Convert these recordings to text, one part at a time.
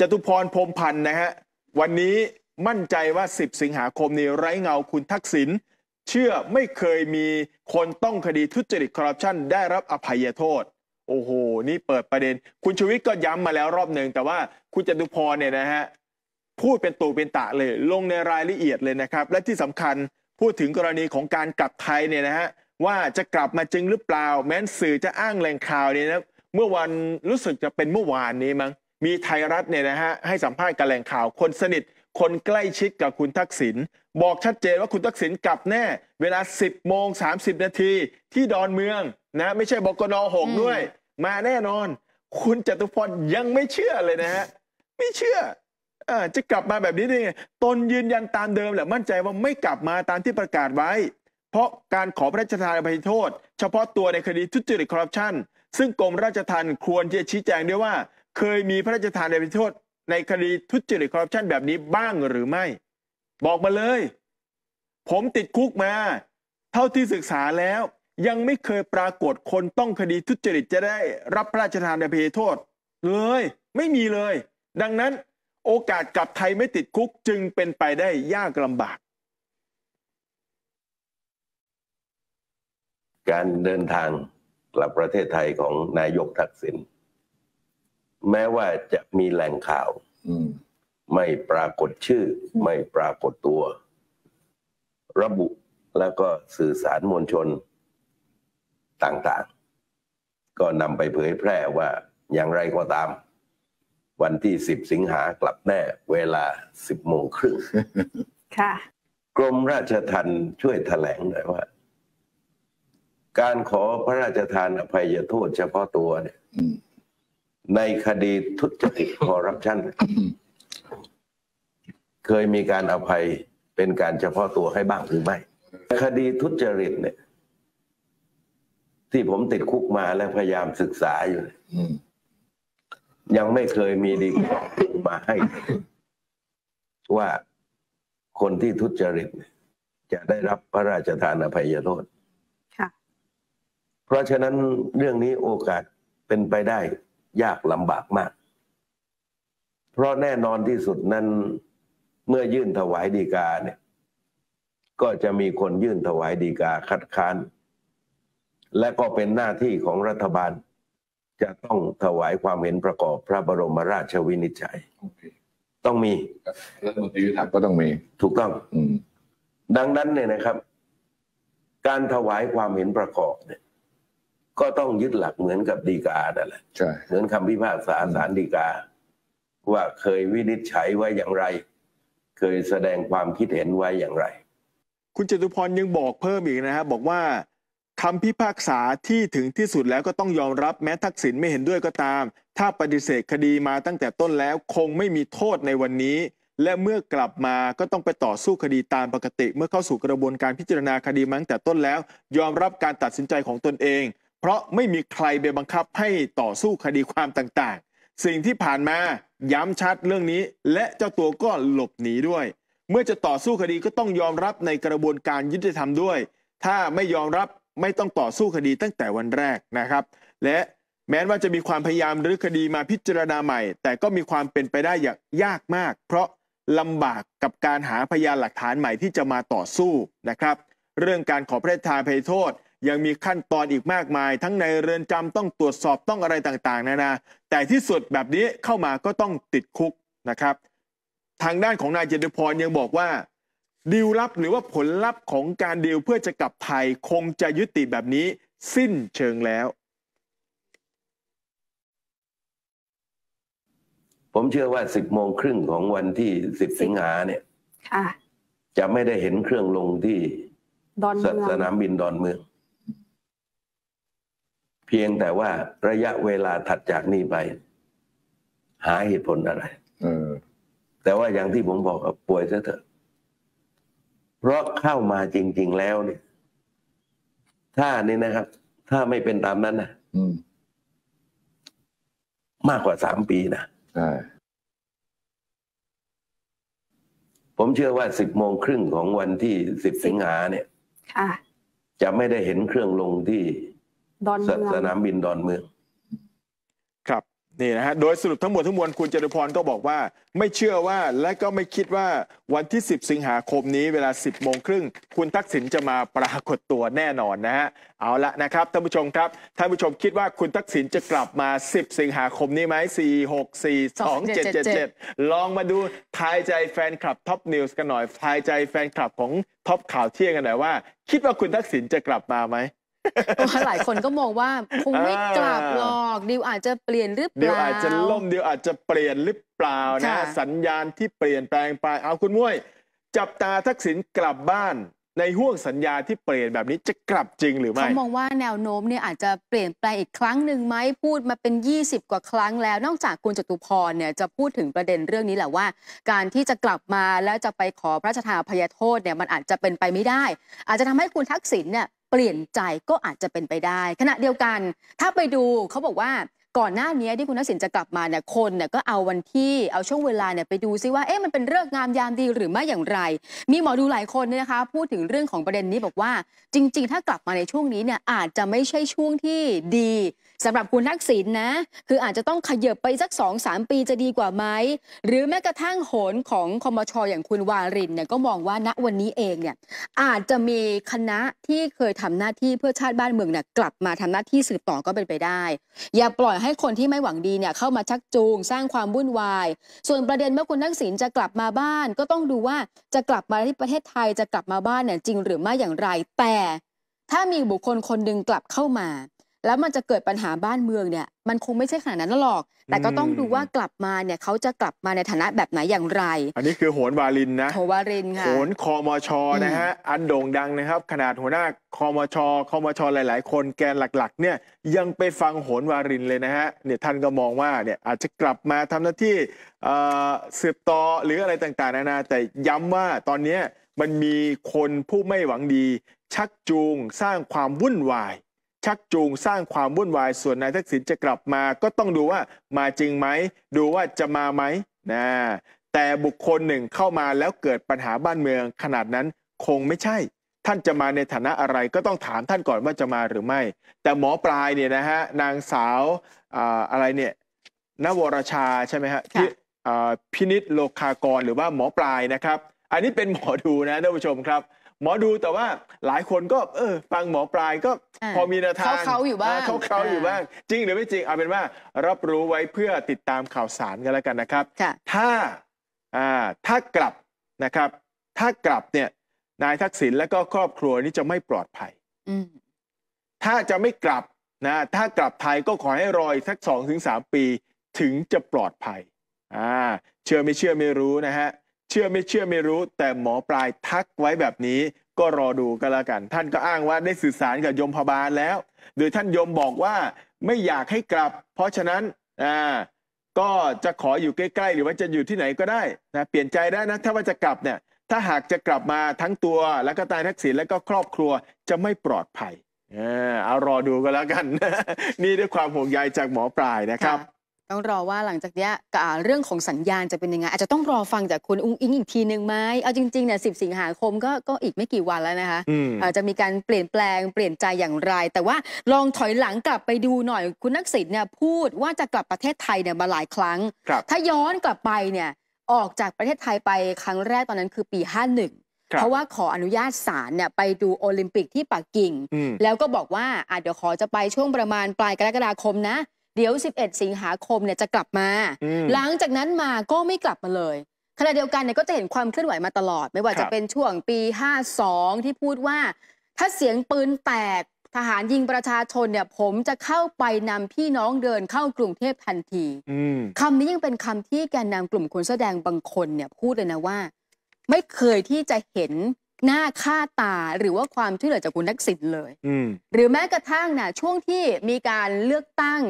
จตุพรพรมพันธ์นะฮะวันนี้มั่นใจว่า 10 สิงหาคมนี้ไร้เงาคุณทักษิณเชื่อไม่เคยมีคนต้องคดีทุจริตคอร์รัปชันได้รับอภัยโทษ โอ้โห นี่เปิดประเด็น คุณชูวิทย์ก็ย้ำมาแล้วรอบหนึ่งแต่ว่าคุณจตุพรเนี่ยนะฮะพูดเป็นตูเป็นตะเลย ลงในรายละเอียดเลยนะครับ และที่สำคัญพูดถึงกรณีของการกลับไทยเนี่ยนะฮะว่าจะกลับมาจริงหรือเปล่าแม้นสื่อจะอ้างแหล่งข่าวเนี่ยนะเมื่อวันรู้สึกจะเป็นเมื่อวานนี้มั้งมีไทยรัฐเนี่ยนะฮะให้สัมภาษณ์กับแหล่งข่าวคนสนิท คนใกล้ชิดกับคุณทักษิณบอกชัดเจนว่าคุณทักษิณกลับแน่เวลา 10โมง30 นาทีที่ดอนเมืองนะ ไม่ใช่บกนหกด้วย มาแน่นอน คุณจตุพรยังไม่เชื่อเลยนะฮะ ไม่เชื่อ จะกลับมาแบบนี้ได้ไงตนยืนยันตามเดิมแหละมั่นใจว่าไม่กลับมาตามที่ประกาศไว้ เพราะการขอพระราชทานอภัยโทษ เฉพาะตัวในคดีทุจริตคอร์รัปชันซึ่งกรมราชทัณฑ์ควรจะชี้แจงด้วยว่าเคยมีพระราชทานอภัยโทษในคดีทุจริตคอร์รัปชันแบบนี้บ้างหรือไม่ บอกมาเลย ผมติดคุกมา เท่าที่ศึกษาแล้ว ยังไม่เคยปรากฏคนต้องคดีทุจริตจะได้รับพระราชทานอภัยโทษเลยไม่มีเลย ดังนั้นโอกาสกลับไทยไม่ติดคุกจึงเป็นไปได้ยากลำบาก การเดินทางกลับประเทศไทยของนายกทักษิณแม้ว่าจะมีแหล่งข่าวไม่ปรากฏชื่อ ไม่ปรากฏตัว ระบุแล้วก็สื่อสารมวลชนต่างๆ ก็นำไปเผยแพร่ว่าอย่างไรก็ตาม วันที่สิบสิงหากลับแน่ เวลาสิบโมงครึ่งค่ะ กรมราชทัณฑ์ช่วยถแถลงหน่อยว่า การขอพระราชทานอภัยโทษเฉพาะตัวเนี่ยในคดีทุจริตคอร์รัปชัน เคยมีการอภัยเป็นการเฉพาะตัวให้บ้างหรือไม่ คดีทุจริต เนี่ย ที่ผมติดคุกมาและพยายามศึกษาอยู่ยังไม่เคยมีดีกมาให้ ว่าคนที่ทุจริตจะได้รับพระราชทานอภัยโทษเพราะฉะนั้นเรื่องนี้โอกาสเป็นไปได้ยากลำบากมาก เพราะแน่นอนที่สุดนั้น เมื่อยื่นถวายดีกา เนี่ย ก็จะมีคนยื่นถวายดีกา คัดค้าน และก็เป็นหน้าที่ของรัฐบาล จะต้องถวายความเห็นประกอบ พระบรมราชวินิจฉัย okay. ต้องมีรัฐมนตรียุติธรรมก็ต้องมีถูกต้องดังนั้นเนี่ยนะครับ การถวายความเห็นประกอบเนี่ยก็ต้องยึดหลักเหมือนกับดีกานั่นแหละเหมือนคำพิพากษาศาลดีกา ว่าเคยวินิจฉัยไว้อย่างไร เคยแสดงความคิดเห็นไว้อย่างไร คุณจตุพรยังบอกเพิ่มอีกนะครับอกว่าคำพิพากษาที่ถึงที่สุดแล้วก็ต้องยอมรับแม้ทักษิณไม่เห็นด้วยก็ตาม ถ้าปฏิเสธคดีมาตั้งแต่ต้นแล้วคงไม่มีโทษในวันนี้ และเมื่อกลับมาก็ต้องไปต่อสู้คดีตามปกติ เมื่อเข้าสู่กระบวนการพิจารณาคดีมาตั้งแต่ต้นแล้ว ยอมรับการตัดสินใจของตนเองเพราะไม่มีใครไปบังคับให้ต่อสู้คดีความต่าง ๆ สิ่งที่ผ่านมาย้ำชัดเรื่องนี้ และเจ้าตัวก็หลบหนีด้วย เมื่อจะต่อสู้คดีก็ต้องยอมรับในกระบวนการยุติธรรมด้วย ถ้าไม่ยอมรับไม่ต้องต่อสู้คดีตั้งแต่วันแรกนะครับ และแม้ว่าจะมีความพยายามรื้อคดีมาพิจารณาใหม่ แต่ก็มีความเป็นไปได้อย่างยากมาก เพราะลำบากกับการหาพยานหลักฐานใหม่ที่จะมาต่อสู้นะครับ เรื่องการขอพระราชทานภัยโทษยังมีขั้นตอนอีกมากมายทั้งในเรือนจำต้องตรวจสอบต้องอะไรต่างๆนานาแต่ที่สุดแบบนี้เข้ามาก็ต้องติดคุกนะครับ ทางด้านของนายเจตุพรยังบอกว่าดีลลับหรือว่าผลลัพธ์ของการดีลเพื่อจะกลับไทย คงจะยุติแบบนี้ สิ้นเชิงแล้ว ผมเชื่อว่าสิบโมงครึ่งของวันที่สิบสิงหาเนี่ยจะไม่ได้เห็นเครื่องลงที่สนามบินดอนเมืองพียงแต่ว่าระยะเวลาถัดจากนี้ไป หาเหตุผลอะไรแต่ว่าอย่างที่ผมบอกป่วยซะเถอะ เพราะเข้ามาจริง ๆแล้ว เนี่ย ถ้านี่นะครับ ถ้าไม่เป็นตามนั้นนะมากกว่าสามปีนะผมเชื่อว่าสิบโมงครึ่งของวันที่สิบสิงหาเนี่ยจะไม่ได้เห็นเครื่องลงที่ดอนเมืองสนามบินดอนเมืองครับนี่นะฮะโดยสรุปทั้งหมดทั้งมวลคุณจตุพรก็บอกว่า ไม่เชื่อว่า และก็ไม่คิดว่าวันที่ 10 สิงหาคมนี้ เวลา 10โมงครึ่ง คุณทักษิณจะมาปรากฏตัวแน่นอนนะฮะ เอาละนะครับ ท่านผู้ชมครับท่านผู้ชมคิดว่าคุณทักษิณจะกลับมา 10 สิงหาคมนี้ไหม4 6 4 2 7 7 7 ลองมาดูทายใจแฟนคลับท็อปนิวส์กันหน่อยทายใจแฟนคลับของท็อปข่าวเที่ยงกันหน่อยว่าคิดว่าคุณทักษิณจะกลับมาไหมเพราะหลายคนก็มองว่าคงไม่กลับหรอกดิวอาจจะเปลี่ยนหรือเปล่าเดี๋ยวอาจจะล่มเดี๋ยวอาจจะเปลี่ยนหรือเปล่านะ่สัญญาณที่เปลี่ยนแปลงไป เอาคุณมุ้ยจับตาทักษิณกลับบ้าน ในห่วงสัญญาที่เปลี่ยนแบบนี้จะกลับจริงหรือไม่เขามองว่าแนวโน้มเนี่ยอาจจะเปลี่ยนแปลงอีกครั้งหนึ่งไหมพูดมาเป็น 20 กว่าครั้งแล้วนอกจากคุณจตุพรเนี่ยจะพูดถึงประเด็นเรื่องนี้แหละว่า การที่จะกลับมาแล้วจะไปขอพระราชทานอภัยโทษเนี่ยมันอาจจะเป็นไปไม่ได้ อาจจะทำให้คุณทักษิณเนี่ยเปลี่ยนใจก็อาจจะเป็นไปได้ขณะเดียวกัน ถ้าไปดูเขาบอกว่าก่อนหน้านี้ที่คุณทักษิณจะกลับมาเนี่ยคนเนี่ยก็เอาวันที่เอาช่วงเวลาเนี่ยไปดูซิว่าเอ๊ะมันเป็นเรื่องงามยามดีหรือไม่อย่างไร มีหมอดูหลายคนเนี่ยนะคะพูดถึงเรื่องของประเด็นนี้บอกว่า จริงๆ ถ้ากลับมาในช่วงนี้เนี่ยอาจจะไม่ใช่ช่วงที่ดีสำหรับคุณทักษิณนนะคืออาจจะต้องขยับไปสัก2อสปีจะดีกว่าไหมหรือแม้กระทั่งโหนของคอมชออย่างคุณวารินเนี่ยก็มองว่าณวันนี้เองเนี่ยอาจจะมีคณะที่เคยทำหน้าที่เพื่อชาติบ้านเมืองเนี่ยกลับมาทำหน้าที่สืบต่อก็เป็นไปได้ อย่าปล่อยให้คนที่ไม่หวังดีเนี่ยเข้ามาชักจูงสร้างความวุ่นวาย ส่วนประเด็นเมื่อคุณทักษิณจะกลับมาบ้าน ก็ต้องดูว่าจะกลับมาที่ประเทศไทยจะกลับมาบ้านเนี่ยจริงหรือไม่อย่างไร แต่ ถ้ามีบุคคลคนหนึ่งกลับเข้ามาแล้วมันจะเกิดปัญหาบ้านเมืองเนี่ย มันคงไม่ใช่ขนาดนั้นหรอก แต่ก็ต้องดูว่ากลับมาเนี่ยเขาจะกลับมาในฐานะแบบไหนอย่างไร อันนี้คือโหนวาลินนะโหวาลินค่ะโหนคอมชอนะฮะอันโด่งดังนะครับ ขนาดหัวหน้าคอมชอคอมชอหลายๆ คนแกนหลักๆเนี่ยยังไปฟังโหนวาลินเลยนะฮะเนี่ยท่านก็มองว่าเนี่ยอาจจะกลับมาทำหน้าที่สืบต่อหรืออะไรต่างๆนานาแต่ย้ำว่าตอนนี้มันมีคนผู้ไม่หวังดี ชักจูงสร้างความวุ่นวายชักจูงสร้างความวุ่นวายส่วนนายทักษิณจะกลับมาก็ต้องดูว่ามาจริงไหมดูว่าจะมาไหมนะแต่บุคคลหนึ่งเข้ามาแล้วเกิดปัญหาบ้านเมืองขนาดนั้นคงไม่ใช่ ท่านจะมาในฐานะอะไรก็ต้องถามท่านก่อนว่าจะมาหรือไม่ แต่หมอปลายเนี่ยนะฮะนางสาวอะไรเนี่ยนวรชาใช่ไหมฮะพินิษโลคากรหรือว่าหมอปลายนะครับอันนี้เป็นหมอดูนะท่านผู้ชมครับ หมอดูแต่ว่าหลายคนก็ เออ ฟังหมอปลายก็ พอมีแนวทางเขาาอยู่บ้างเขาเขาอยู่บ้างจริงหรือไม่จริงเอาเป็นว่ารับรู้ไว้เพื่อติดตามข่าวสารกันแล้วกันนะครับ ถ้าอ่าถ้ากลับนะครับ ถ้ากลับเนี่ยนายทักษิณและก็ครอบครัวนี้จะไม่ปลอดภัยถ้าจะไม่กลับนะถ้ากลับไทยก็ขอให้รออีกสักสองถึงสามปี ถึงจะปลอดภัย อ่า เชื่อไม่เชื่อไม่รู้นะฮะเชื่อไม่เชื่อไม่รู้แต่หมอปลายทักไว้แบบนี้ ก็รอดูก็แล้วกันท่านก็อ้างว่าได้สื่อสารกับยมพบาลแล้ว โดยท่านยมบอกว่าไม่อยากให้กลับ เพราะฉะนั้นอ่าก็จะขออยู่ใกล้ ๆ หรือว่าจะอยู่ที่ไหนก็ได้นะเปลี่ยนใจได้นะถ้าว่าจะกลับเนี่ยถ้าหากจะกลับมาทั้งตัว แล้วก็ตายทักษิณแล้วก็ครอบครัวจะไม่ปลอดภัย เอารอดูกันแล้วกันนี่ด้วยความห่วงใยจากหมอปลายนะครับต้องรอว่าหลังจากนี้เรื่องของสัญญาณจะเป็นยังไงอาจจะต้องรอฟังจากคุณอุ้งอิงอีกทีหนึ่งไหมเอาจริงๆเนี่ยสิบสิงหาคมก็ก็อีกไม่กี่วันแล้วนะคะอาจจะมีการเปลี่ยนแปลงเปลี่ยนใจอย่างไร แต่ว่าลองถอยหลังกลับไปดูหน่อยคุณนักสิทธิ์เนี่ยพูดว่าจะกลับประเทศไทยเนี่ยมาหลายครั้งถ้าย้อนกลับไปเนี่ยออกจากประเทศไทยไปครั้งแรกตอนนั้นคือปี51เพราะว่าขออนุญาตศาลเนี่ยไปดูโอลิมปิกที่ปักกิ่ง แล้วก็บอกว่าอาจจะขอจะไปช่วงประมาณปลายกรกฎาคมนะเดี๋ยว 11 สิงหาคมเนี่ยจะกลับมา หลังจากนั้นมาก็ไม่กลับมาเลยขณะเดียวกันเนี่ยก็จะเห็นความเคลื่อนไหวมาตลอดไม่ว่าจะเป็นช่วงปี 52 ที่พูดว่า ถ้าเสียงปืนแตกทหารยิงประชาชนเนี่ย ผมจะเข้าไปนำพี่น้องเดินเข้ากรุงเทพทันทีคำนี้ยังเป็นคำที่แกนนากลุ่มคนแสดงบางคนเนี่ยพูดเลยนะว่า ไม่เคยที่จะเห็นหน้าค่าตาหรือว่าความช่วยเหลือจากคุณนักสินเลยหรือแม้กระทั่งนะช่วงที่มีการเลือกตั้ง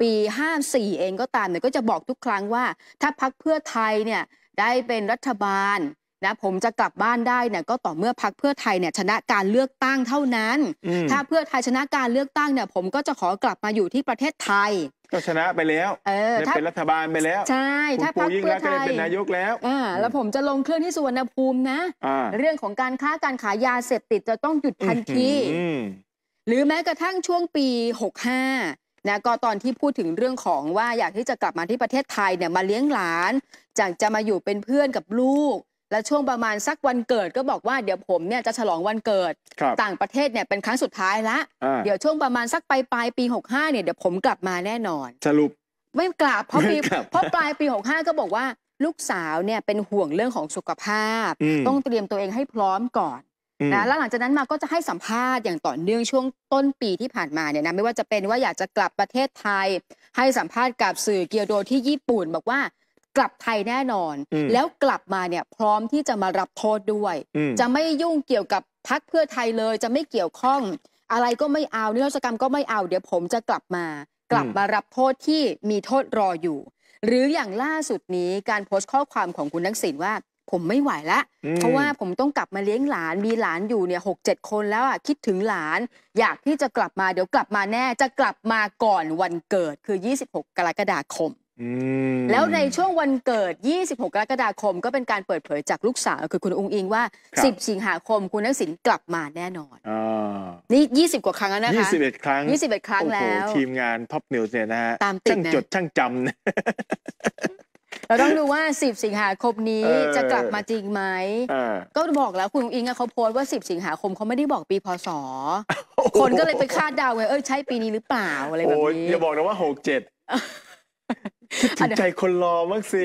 ปี 54เองก็ตามเนี่ยก็จะบอกทุกครั้งว่า ถ้าพักเพื่อไทยเนี่ยได้เป็นรัฐบาลนะผมจะกลับบ้านได้เนี่ยก็ต่อเมื่อพักเพื่อไทยเนี่ยชนะการเลือกตั้งเท่านั้น ถ้าเพื่อไทยชนะการเลือกตั้งเนี่ยผมก็จะขอกลับมาอยู่ที่ประเทศไทยก็ชนะไปแล้วเออเป็นรัฐบาลไปแล้ว ใช่ ถ้าพักเพื่อไทยเป็นนายกแล้วอ่าแล้วผมจะลงเครื่องที่สุวรรณภูมินะเรื่องของการค้าการขายยาเสพติดจะต้องหยุดทันทีหรือแม้กระทั่งช่วงปี65นะก็ตอนที่พูดถึงเรื่องของว่าอยากที่จะกลับมาที่ประเทศไทยเนี่ยมาเลี้ยงหลานจากจะมาอยู่เป็นเพื่อนกับลูกและช่วงประมาณสักวันเกิดก็บอกว่า เดี๋ยวผมเนี่ยจะฉลองวันเกิดต่างประเทศเนี่ยเป็นครั้งสุดท้ายละเดี๋ยวช่วงประมาณสักปลายปลายปี65เนี่ยเดี๋ยวผมกลับมาแน่นอนสรุปไม่กลับเพราะปีเพราะปลายปี65ก็บอกว่า ลูกสาวเนี่ยเป็นห่วงเรื่องของสุขภาพ ต้องเตรียมตัวเองให้พร้อมก่อนนะแล้วหลังจากนั้นมาก็จะให้สัมภาษณ์อย่างต่อเนื่องช่วงต้นปีที่ผ่านมาเนี่ยนะไม่ว่าจะเป็นว่าอยากจะกลับประเทศไทย ให้สัมภาษณ์กับสื่อเกียวโดที่ญี่ปุ่นบอกว่ากลับไทยแน่นอน แล้วกลับมาเนี่ยพร้อมที่จะมารับโทษด้วย จะไม่ยุ่งเกี่ยวกับพักเพื่อไทยเลยจะไม่เกี่ยวข้อง อะไรก็ไม่เอานิรษกรรมก็ไม่เอาเดี๋ยวผมจะกลับมา กลับมารับโทษที่มีโทษรออยู่ หรืออย่างล่าสุดนี้การโพสต์ข้อความของคุณนักสินว่าผมไม่ไหวละเพราะว่าผมต้องกลับมาเลี้ยงหลาน มีหลานอยู่เนี่ยหกเจ็ดคนแล้วอ่ะคิดถึงหลาน อยากที่จะกลับมาเดี๋ยวกลับมาแน่ จะกลับมาก่อนวันเกิดคือยี่สิบหกกรกฎาคมแล้วในช่วงวันเกิด26กรกฎาคมก็เป็นการเปิดเผยจากลูกสาวคือคุณองค์อิงว่า10สิงหาคม คุณนักสินกลับมาแน่นอนอนี่20กว่าครั้งแล้วนะคะ21ครั้ง21ครั้งแล้วทีมงานท็อปนิวส์เนี่ยนะฮะตามติดช่างจดช่างจำเราต้องดูว่า10สิงหาคมนี้จะกลับมาจริงไหม ก็บอกแล้วคุณอุงอิงเขาโพสต์ว่า10สิงหาคมเขาไม่ได้บอกปีพศคนก็เลยไปคาดเดาไง เอ้ย ใช่ปีนี้หรือเปล่าอะไรแบบนี้อย่าบอกนะว่าหกเจ็ดคิดถึงใจคนรอบ้างสิ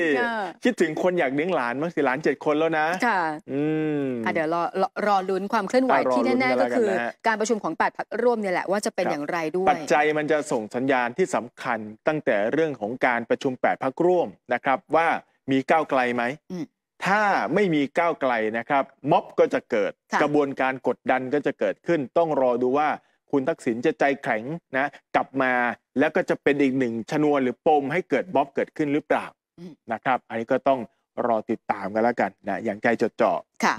คิดถึงคนอยากเลี้ยงหลานบ้างสิหลานเจ็ดคนแล้วนะ ค่ะอืมอ่ะเดี๋ยวรอรอลุ้นความเคลื่อนไหวที่แน่ ๆก็คือ การประชุมของ8พักร่วมเนี่ยแหละว่าจะเป็นอย่างไรด้วยปัจจัยมันจะส่งสัญญาณที่สำคัญตั้งแต่เรื่องของการประชุม8พักร่วมนะครับ ว่ามีก้าวไกลไหมถ้าไม่มีก้าวไกลนะครับ ม็อบก็จะเกิดกระบวนการกดดันก็จะเกิดขึ้นต้องรอดูว่าคุณทักษิณจะใจแข็งนะ กลับมาแล้วก็จะเป็นอีกหนึ่งชนวนหรือปมให้เกิดบ๊อบเกิดขึ้นหรือเปล่า นะครับ อันนี้ก็ต้องรอติดตามกันแล้วกันนะอย่างใจจดจ่อค่ะ